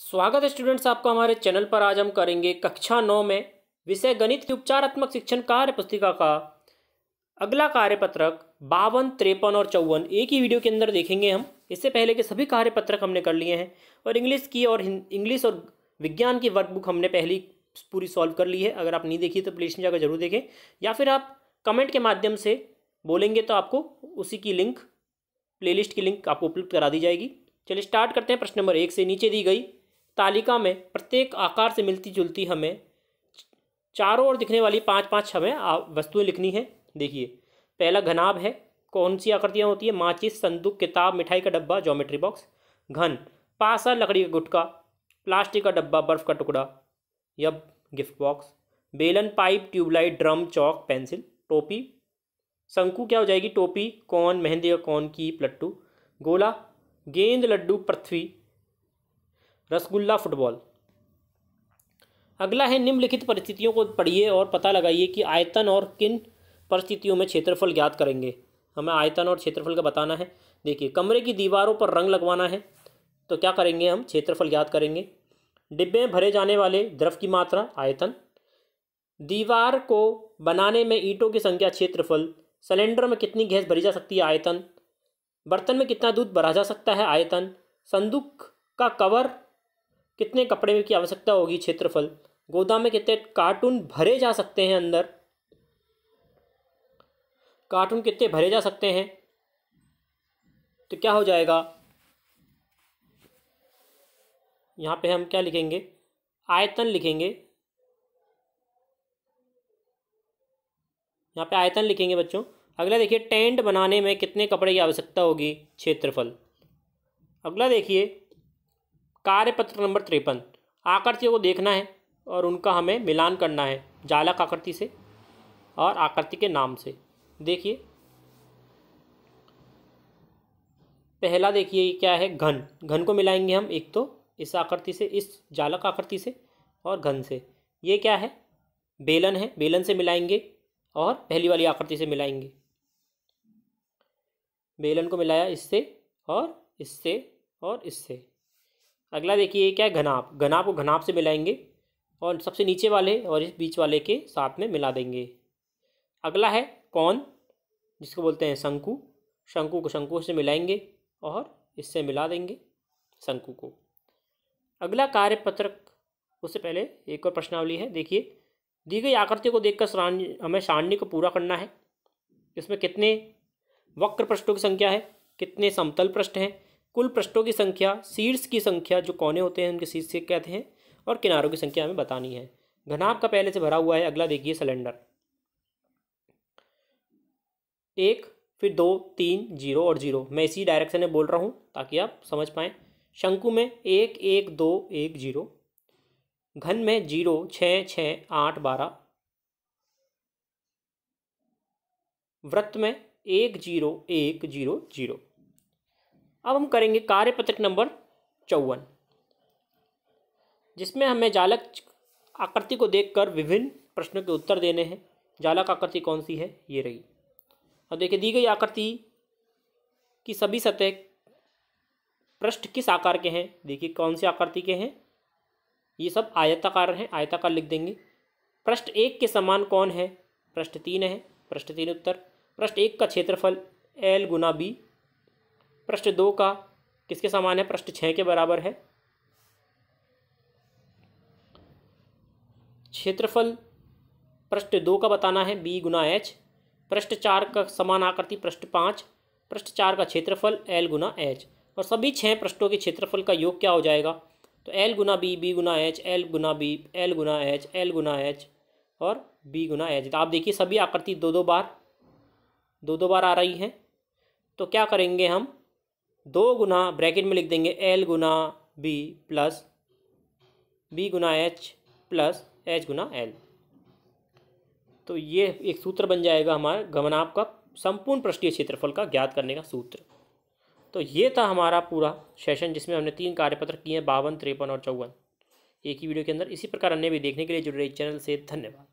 स्वागत है स्टूडेंट्स आपका हमारे चैनल पर आज हम करेंगे कक्षा नौ में विषय गणित के उपचारात्मक शिक्षण कार्य पुस्तिका का अगला कार्यपत्रक बावन त्रेपन और चौवन एक ही वीडियो के अंदर देखेंगे हम इससे पहले के सभी कार्यपत्रक हमने कर लिए हैं और इंग्लिश की और इंग्लिश और विज्ञान की वर्कबुक हमने पहली पूरी सॉल्व कर ली है अगर आप नहीं देखी तो प्लीज में जाकर जरूर देखें या फिर आप कमेंट के माध्यम से बोलेंगे तो आपको उसी की लिंक प्लेलिस्ट की लिंक आपको उपलब्ध करा दी जाएगी चलिए स्टार्ट करते हैं प्रश्न नंबर एक से नीचे दी गई तालिका में प्रत्येक आकार से मिलती जुलती हमें चारों ओर दिखने वाली पाँच पाँच हमें वस्तुएं लिखनी है देखिए पहला घनाब है कौन सी आकृतियाँ होती है माचिस संदूक किताब मिठाई का डब्बा ज्योमेट्री बॉक्स घन पासा लकड़ी का गुटका प्लास्टिक का डब्बा बर्फ़ का टुकड़ा या गिफ्ट बॉक्स बेलन pipe tubelight drum chalk pencil टोपी शंकु क्या हो जाएगी टोपी कौन मेहंदी का कौन की लट्टू गोला गेंद लड्डू पृथ्वी रसगुल्ला फुटबॉल अगला है निम्नलिखित परिस्थितियों को पढ़िए और पता लगाइए कि आयतन और किन परिस्थितियों में क्षेत्रफल ज्ञात करेंगे हमें आयतन और क्षेत्रफल का बताना है देखिए कमरे की दीवारों पर रंग लगवाना है तो क्या करेंगे हम क्षेत्रफल ज्ञात करेंगे डिब्बे में भरे जाने वाले द्रव की मात्रा आयतन दीवार को बनाने में ईंटों की संख्या क्षेत्रफल सिलेंडर में कितनी गैस भरी जा सकती है आयतन बर्तन में कितना दूध भरा जा सकता है आयतन संदूक का कवर कितने कपड़े की आवश्यकता होगी क्षेत्रफल गोदाम में कितने कार्टून भरे जा सकते हैं अंदर कार्टून कितने भरे जा सकते हैं तो क्या हो जाएगा यहाँ पे हम क्या लिखेंगे आयतन लिखेंगे यहाँ पे आयतन लिखेंगे बच्चों अगला देखिए टेंट बनाने में कितने कपड़े की आवश्यकता होगी क्षेत्रफल अगला देखिए कार्यपत्र नंबर तिरपन आकृतियों को देखना है और उनका हमें मिलान करना है जालक आकृति से और आकृति के नाम से देखिए पहला देखिए क्या है घन घन को मिलाएंगे हम एक तो इस आकृति से इस जालक आकृति से और घन से ये क्या है बेलन है बेलन से मिलाएंगे और पहली वाली आकृति से मिलाएंगे बेलन को मिलाया इससे और इससे और इससे अगला देखिए क्या है घनाप घनाप को घनाप से मिलाएंगे और सबसे नीचे वाले और इस बीच वाले के साथ में मिला देंगे अगला है कौन जिसको बोलते हैं शंकु शंकु को शंकु से मिलाएंगे और इससे मिला देंगे शंकु को अगला कार्यपत्रक उससे पहले एक और प्रश्नावली है देखिए दी गई आकृति को देखकर सारणी हमें सारणी को पूरा करना है इसमें कितने वक्र पृष्ठों की संख्या है कितने समतल पृष्ठ हैं कुल पृष्ठों की संख्या सीड्स की संख्या जो कोने होते हैं उनके सीड्स से कहते हैं और किनारों की संख्या हमें बतानी है घनाभ का पहले से भरा हुआ है अगला देखिए सिलेंडर एक फिर दो तीन जीरो और जीरो मैं इसी डायरेक्शन में बोल रहा हूँ ताकि आप समझ पाएँ शंकु में एक एक दो एक जीरो घन में जीरो छः छः आठ बारह वृत्त में एक जीरो एक जीरो जीरो अब हम करेंगे कार्यपत्रक नंबर चौवन जिसमें हमें जालक आकृति को देखकर विभिन्न प्रश्नों के उत्तर देने हैं जालक आकृति कौन सी है ये रही अब देखिए दी गई आकृति की सभी सतह पृष्ठ किस आकार के हैं देखिए कौन से आकृति के हैं ये सब आयताकार हैं आयताकार लिख देंगे पृष्ठ एक के समान कौन है पृष्ठ तीन है पृष्ठ तीन उत्तर पृष्ठ एक का क्षेत्रफल एल गुना बी प्रश्न दो का किसके समान है प्रश्न छः के बराबर है क्षेत्रफल प्रश्न दो का बताना है बी गुना एच पृष्ठ चार का समान आकृति प्रश्न पाँच पृष्ठ चार का क्षेत्रफल एल गुना एच और सभी छः प्रश्नों के क्षेत्रफल का योग क्या हो जाएगा तो एल गुना बी बी गुना एच एल गुना बी एल गुना एच एल गुना एच और बी गुना एच तो आप देखिए सभी आकृति दो दो बार दो दो बार आ रही हैं तो क्या करेंगे हम दो गुना ब्रैकेट में लिख देंगे एल गुना बी प्लस बी गुना एच प्लस एच गुना एल तो ये एक सूत्र बन जाएगा हमारा गमनाप का संपूर्ण पृष्ठीय क्षेत्रफल का ज्ञात करने का सूत्र तो ये था हमारा पूरा सेशन जिसमें हमने तीन कार्यपत्र किए हैं बावन तिरपन और चौवन एक ही वीडियो के अंदर इसी प्रकार अन्य भी देखने के लिए जुड़ रही चैनल से धन्यवाद